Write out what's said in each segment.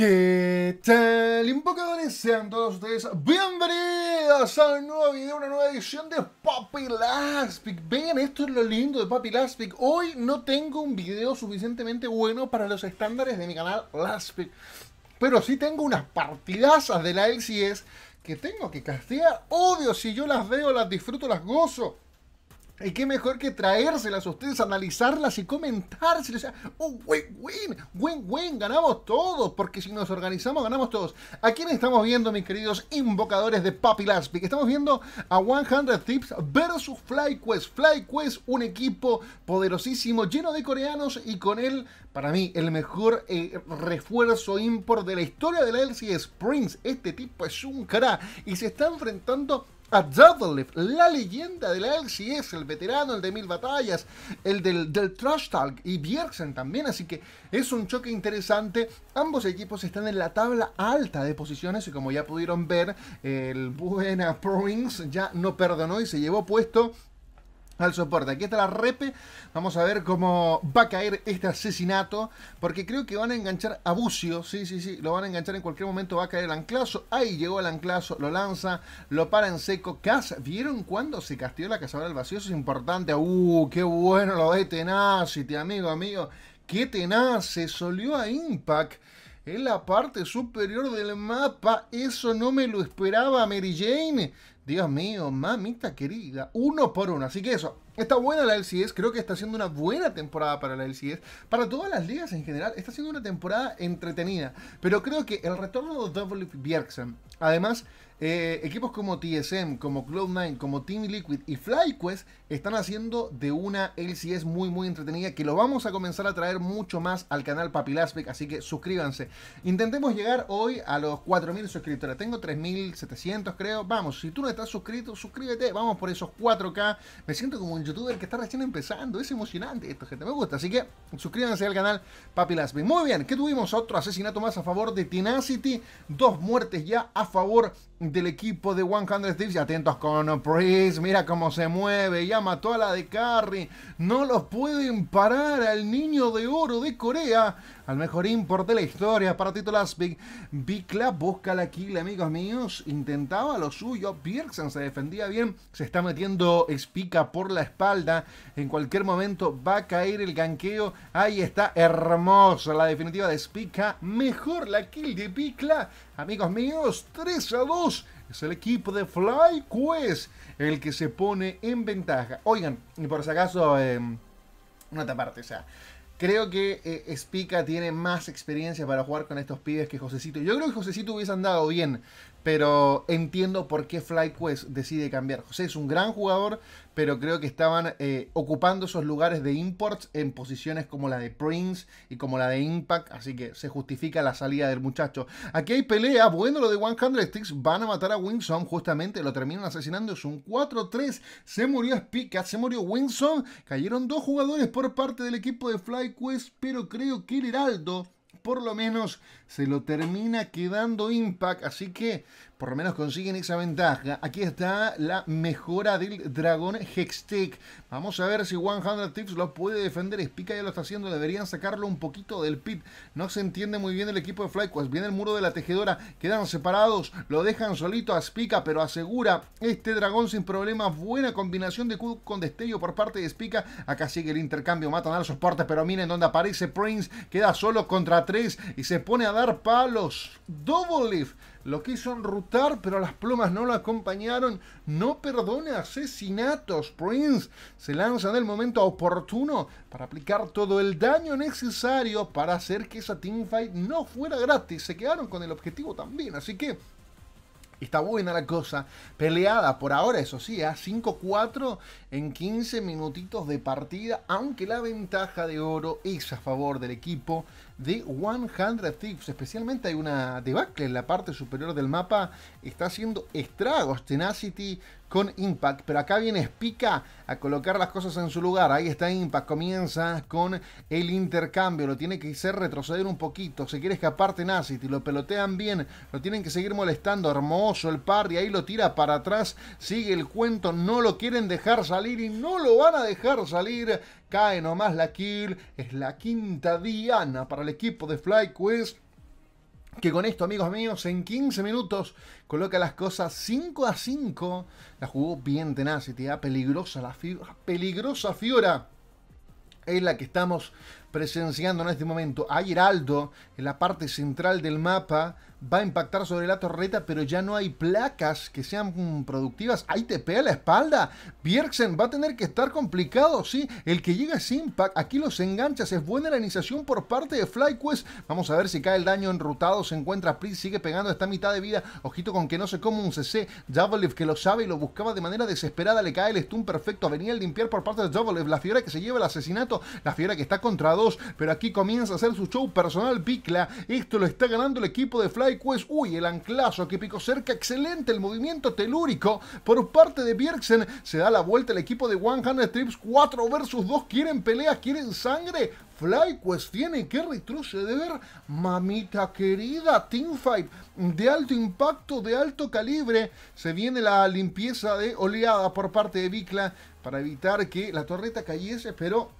¿Qué tal, invocadores? Sean todos ustedes bienvenidos a un nuevo video, una nueva edición de Papi Laspic. Vean, esto es lo lindo de Papi Laspic. Hoy no tengo un video suficientemente bueno para los estándares de mi canal Laspic. Pero sí tengo unas partidazas de la LCS que tengo que castigar. Odio si yo las veo, las disfruto, las gozo. Y qué mejor que traérselas a ustedes, analizarlas y comentárselas. O sea, win, win, ganamos todos, porque si nos organizamos, ganamos todos. ¿A quién estamos viendo, mis queridos invocadores de Papi que Estamos viendo a 100 Tips versus FlyQuest. FlyQuest, un equipo poderosísimo, lleno de coreanos y con él, para mí, el mejor eh, refuerzo import de la historia de la LCS Springs. Este tipo es un crack. y se está enfrentando a lift la leyenda del LCS, el veterano, el de mil batallas, el del, del y Bjergsen también, así que es un choque interesante. Ambos equipos están en la tabla alta de posiciones y como ya pudieron ver, el Buena Wings ya no perdonó y se llevó puesto al soporte. Aquí está la repe. Vamos a ver cómo va a caer este asesinato. Porque creo que van a enganchar a Bucio. Sí, sí, sí. Lo van a enganchar en cualquier momento. Va a caer el anclazo. Ahí llegó el anclazo. Lo lanza. Lo para en seco. Casa. ¿Vieron cuando se castigó la cazadora del vacío? Eso es importante. Uh, qué bueno lo de Tenacity, amigo, amigo. Qué tenaz. Se solió a Impact en la parte superior del mapa. Eso no me lo esperaba Mary Jane. Dios mío, mamita querida. Uno por uno. Así que eso. Está buena la LCS, creo que está siendo una buena temporada para la LCS, para todas las ligas en general, está siendo una temporada entretenida, pero creo que el retorno de Double Bjergsen, además eh, equipos como TSM, como Cloud9, como Team Liquid y FlyQuest están haciendo de una LCS muy muy entretenida que lo vamos a comenzar a traer mucho más al canal Papi así que suscríbanse. Intentemos llegar hoy a los 4.000 suscriptores, tengo 3.700 creo, vamos, si tú no estás suscrito, suscríbete, vamos por esos 4K, me siento como un youtuber que está recién empezando, es emocionante esto gente, me gusta, así que suscríbanse al canal Papi Muy bien, ¿qué tuvimos? Otro asesinato más a favor de Tenacity, dos muertes ya a favor del equipo de 100 Thieves. atentos con Priest. Mira cómo se mueve. Ya mató a la de Carrie. No los pueden parar al niño de oro de Corea al mejor importe de la historia para títulos Big. Big Club busca la kill, amigos míos. Intentaba lo suyo. Bjergsen se defendía bien. Se está metiendo Spica por la espalda. En cualquier momento va a caer el ganqueo. Ahí está, hermosa la definitiva de Spica. Mejor la kill de Bicla. Amigos míos, 3 a 2 es el equipo de Fly Quest el que se pone en ventaja. Oigan, y por si acaso, una em, otra parte, o sea, Creo que Espica eh, Spica tiene más experiencia para jugar con estos pibes que Josecito. Yo creo que Josecito hubiese andado bien pero entiendo por qué FlyQuest decide cambiar. José es un gran jugador, pero creo que estaban eh, ocupando esos lugares de imports en posiciones como la de Prince y como la de Impact, así que se justifica la salida del muchacho. Aquí hay pelea, bueno, lo de 100 Sticks van a matar a Winsome justamente lo terminan asesinando, es un 4-3, se murió Spica, se murió Winson, cayeron dos jugadores por parte del equipo de FlyQuest, pero creo que el Heraldo por lo menos se lo termina quedando Impact. Así que por lo menos consiguen esa ventaja. Aquí está la mejora del dragón Hextech. Vamos a ver si 100 Tips lo puede defender. Spica ya lo está haciendo. Deberían sacarlo un poquito del pit. No se entiende muy bien el equipo de FlyQuest. Viene el muro de la tejedora. Quedan separados. Lo dejan solito a Spica, pero asegura este dragón sin problemas. Buena combinación de Q con destello por parte de Spica. Acá sigue el intercambio. Matan a los soportes pero miren dónde aparece Prince. Queda solo contra 3 y se pone a dar palos. Double leaf lo quiso enrutar, pero las plumas no lo acompañaron. No perdone asesinatos. Prince se lanza en el momento oportuno para aplicar todo el daño necesario para hacer que esa teamfight no fuera gratis. Se quedaron con el objetivo también. Así que Está buena la cosa. Peleada por ahora, eso sí, ¿eh? a 5-4 en 15 minutitos de partida. Aunque la ventaja de oro es a favor del equipo de 100 tips Especialmente hay una debacle en la parte superior del mapa. Está haciendo estragos Tenacity con Impact. Pero acá viene Spica a colocar las cosas en su lugar. Ahí está Impact. Comienza con el intercambio. Lo tiene que hacer retroceder un poquito. Se quiere escapar Tenacity. Lo pelotean bien. Lo tienen que seguir molestando. Hermoso el par y Ahí lo tira para atrás. Sigue el cuento. No lo quieren dejar salir y no lo van a dejar salir. Cae nomás la kill. Es la quinta diana para el equipo de FlyQuest. Que con esto, amigos míos, en 15 minutos coloca las cosas 5 a 5. La jugó bien y te da peligrosa la fibra, peligrosa Fiora es la que estamos presenciando en este momento. a Heraldo en la parte central del mapa va a impactar sobre la torreta, pero ya no hay placas que sean mm, productivas. Ahí te pega la espalda. Bierksen va a tener que estar complicado, sí. El que llega es Impact. Aquí los enganchas. Es buena la iniciación por parte de FlyQuest. Vamos a ver si cae el daño enrutado. Se encuentra Pris sigue pegando esta mitad de vida. Ojito con que no se come un CC. Doublelift que lo sabe y lo buscaba de manera desesperada. Le cae el stun perfecto. Venía a limpiar por parte de Doublelift La fiera que se lleva el asesinato. La fiera que está contra dos. Pero aquí comienza a hacer su show personal. Picla. Esto lo está ganando el equipo de Fly FlyQuest, uy, el anclazo que picó cerca, excelente el movimiento telúrico por parte de Bjergsen, se da la vuelta el equipo de One Strips Trips 4 versus 2, quieren peleas, quieren sangre, FlyQuest tiene que retroceder. Mamita querida, Teamfight de alto impacto, de alto calibre. Se viene la limpieza de oleada por parte de Vicla para evitar que la torreta cayese, pero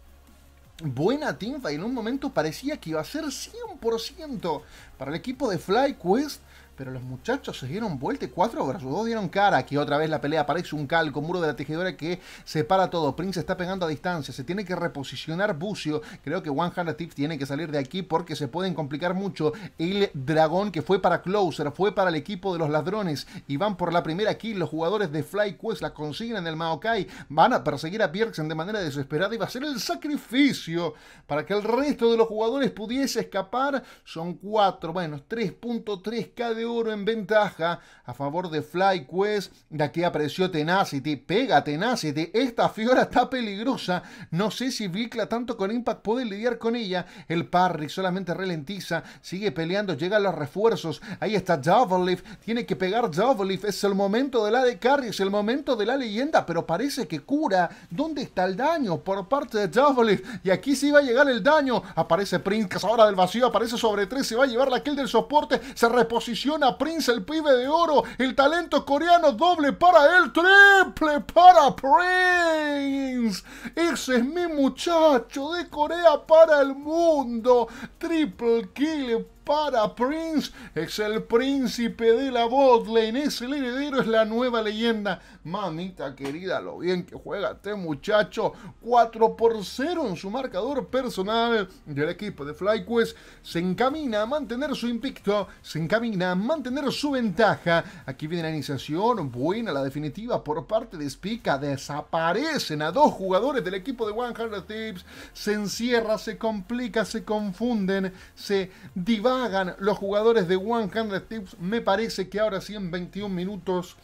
buena y En un momento parecía que iba a ser 100% para el equipo de FlyQuest, pero los muchachos se dieron vuelta Cuatro horas. brazos dos dieron cara. Aquí otra vez la pelea aparece un calco, muro de la tejedora que separa todo. Prince está pegando a distancia, se tiene que reposicionar Bucio. Creo que One Hand tiene que salir de aquí porque se pueden complicar mucho. El dragón que fue para Closer, fue para el equipo de los ladrones y van por la primera kill. Los jugadores de Fly Quest la consiguen en el Maokai. Van a perseguir a Bjergsen de manera desesperada y va a ser el sacrificio para que el resto de los jugadores pudiese escapar. Son cuatro bueno, 3.3 k de en ventaja a favor de FlyQuest. De aquí apareció Tenacity. Pega Tenacity. Esta figura está peligrosa. No sé si Vicla tanto con Impact puede lidiar con ella. El parry solamente ralentiza. Sigue peleando. Llegan los refuerzos. Ahí está Leaf, Tiene que pegar Leaf, Es el momento de la de Carry. Es el momento de la leyenda. Pero parece que cura. ¿Dónde está el daño por parte de Leaf? Y aquí sí va a llegar el daño. Aparece Prince, ahora del vacío. Aparece sobre 3. Se va a llevar la kill del soporte. Se reposiciona Prince, el pibe de oro, el talento coreano, doble para él, triple para Prince. Ese es mi muchacho de Corea para el mundo. Triple kill para Prince. Es el príncipe de la botlane. Es el heredero, es la nueva leyenda Mamita querida, lo bien que juega este muchacho. 4 por 0 en su marcador personal del equipo de FlyQuest. Se encamina a mantener su impicto se encamina a mantener su ventaja. Aquí viene la iniciación, buena la definitiva por parte de Spica. Desaparecen a dos jugadores del equipo de 100 Tips. Se encierra, se complica, se confunden, se divagan los jugadores de 100 Tips. Me parece que ahora sí en 21 minutos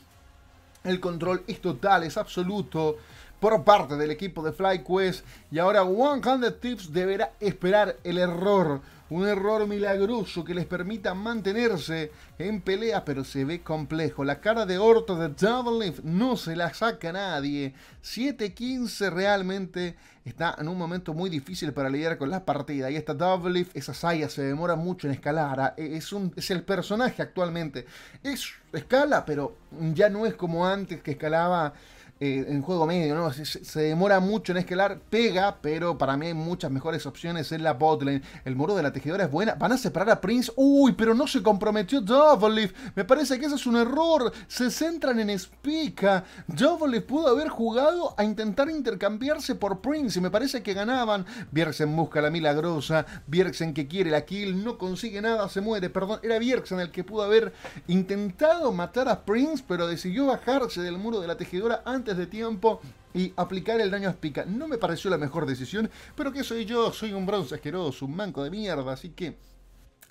el control es total, es absoluto por parte del equipo de FlyQuest. Y ahora 100 Tips deberá esperar el error. Un error milagroso que les permita mantenerse en pelea, pero se ve complejo. La cara de Orto de Doublelift no se la saca nadie. 7-15 realmente está en un momento muy difícil para lidiar con la partida. Y esta Doublelift, esa Saya se demora mucho en escalar. Ah, e-, es, un, es el personaje actualmente. Es escala, pero ya no es como antes que escalaba eh, en juego medio, ¿no? Se, demora mucho en escalar, pega, pero para mí hay muchas mejores opciones en la botlane. El muro de la tejedora es buena. Van a separar a Prince. Uy, pero no se comprometió Leaf. Me parece que ese es un error. Se centran en Spica. Leaf pudo haber jugado a intentar intercambiarse por Prince y me parece que ganaban. Bjergsen busca la milagrosa. Bjergsen que quiere la kill, no consigue nada, se muere. Perdón, era Bjergsen el que pudo haber intentado matar a Prince, pero decidió bajarse del muro de la tejedora antes de tiempo y aplicar el daño a Spica. No me pareció la mejor decisión, pero que soy yo, soy un bronce asqueroso, un manco de mierda, así que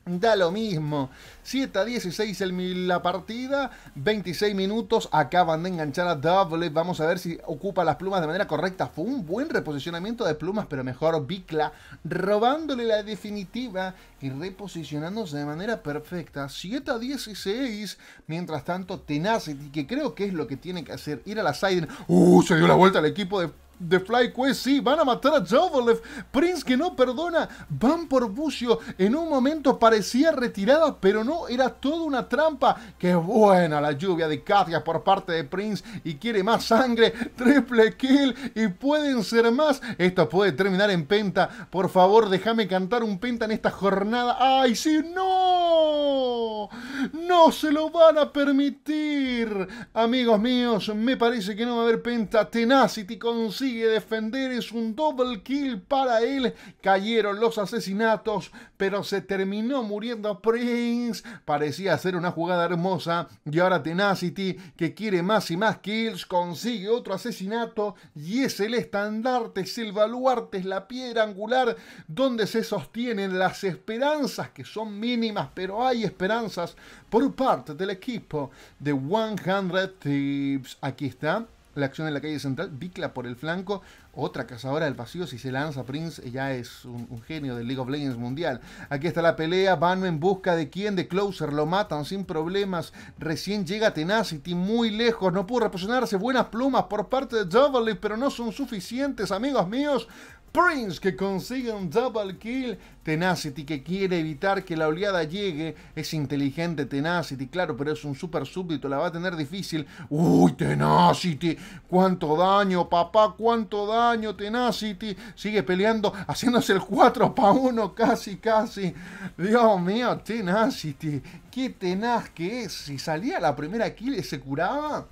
Da lo mismo. 7 a 16 el, la partida. 26 minutos. Acaban de enganchar a Double. Vamos a ver si ocupa las plumas de manera correcta. Fue un buen reposicionamiento de plumas, pero mejor Bicla. Robándole la definitiva y reposicionándose de manera perfecta. 7 a 16. Mientras tanto, Tenacity, que creo que es lo que tiene que hacer. Ir a la side. ¡Uh! Se dio la vuelta al equipo de The Fly Quest, sí, van a matar a Jovolev Prince que no perdona, van por Bucio. En un momento parecía retirada, pero no, era toda una trampa. Qué buena la lluvia de Katia por parte de Prince y quiere más sangre. Triple kill y pueden ser más. Esto puede terminar en penta. Por favor, déjame cantar un penta en esta jornada. ¡Ay, sí, no! No se lo van a permitir. Amigos míos, me parece que no va a haber penta. Tenacity con Sigue defender es un double kill para él. Cayeron los asesinatos, pero se terminó muriendo Prince. Parecía ser una jugada hermosa. Y ahora Tenacity, que quiere más y más kills, consigue otro asesinato. Y es el estandarte, es el baluarte, es la piedra angular donde se sostienen las esperanzas, que son mínimas, pero hay esperanzas por parte del equipo de 100 Tips. Aquí está. La acción en la calle central, Bicla por el flanco, otra cazadora del vacío, si se lanza Prince, ya es un, genio del League of Legends mundial. Aquí está la pelea, Van en busca de quién, de Closer, lo matan sin problemas, recién llega Tenacity muy lejos, no pudo reposicionarse, buenas plumas por parte de Jovely, pero no son suficientes, amigos míos. Prince que consigue un double kill. Tenacity que quiere evitar que la oleada llegue. Es inteligente Tenacity, claro, pero es un super súbdito. La va a tener difícil. Uy, Tenacity. Cuánto daño, papá. Cuánto daño, Tenacity. Sigue peleando, haciéndose el 4 para 1 casi, casi. Dios mío, Tenacity. Qué tenaz que es. Si salía la primera kill y se curaba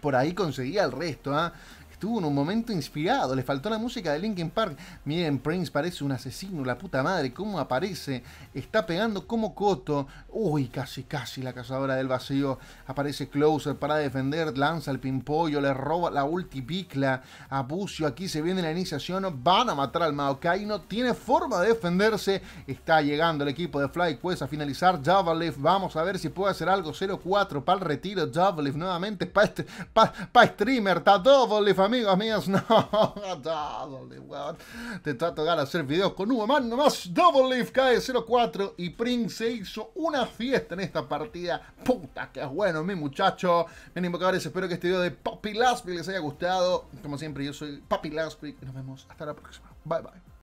por ahí conseguía el resto. ¿eh? en un momento inspirado. Le faltó la música de Linkin Park. Miren, Prince parece un asesino, la puta madre, cómo aparece. Está pegando como Coto. Uy, casi, casi la cazadora del vacío. Aparece Closer para defender, lanza el pimpollo, le roba la ultipicla a Bucio. Aquí se viene la iniciación. Van a matar al Maokai. No tiene forma de defenderse. Está llegando el equipo de Fly FlyQuest a finalizar. Jabalif. vamos a ver si puede hacer algo. 0-4 para el retiro. Jabalif nuevamente para este, pa, pa streamer. familia amigos, míos, no, Te trato de hacer videos con Hugo Man nomás. Double Leaf cae 04 y Prince se hizo una fiesta en esta partida. Puta, que es bueno, mi muchacho. Bien, invocadores, espero que este video de Papi Laspi les haya gustado. Como siempre, yo soy Papi Laspi. y nos vemos hasta la próxima. Bye, bye.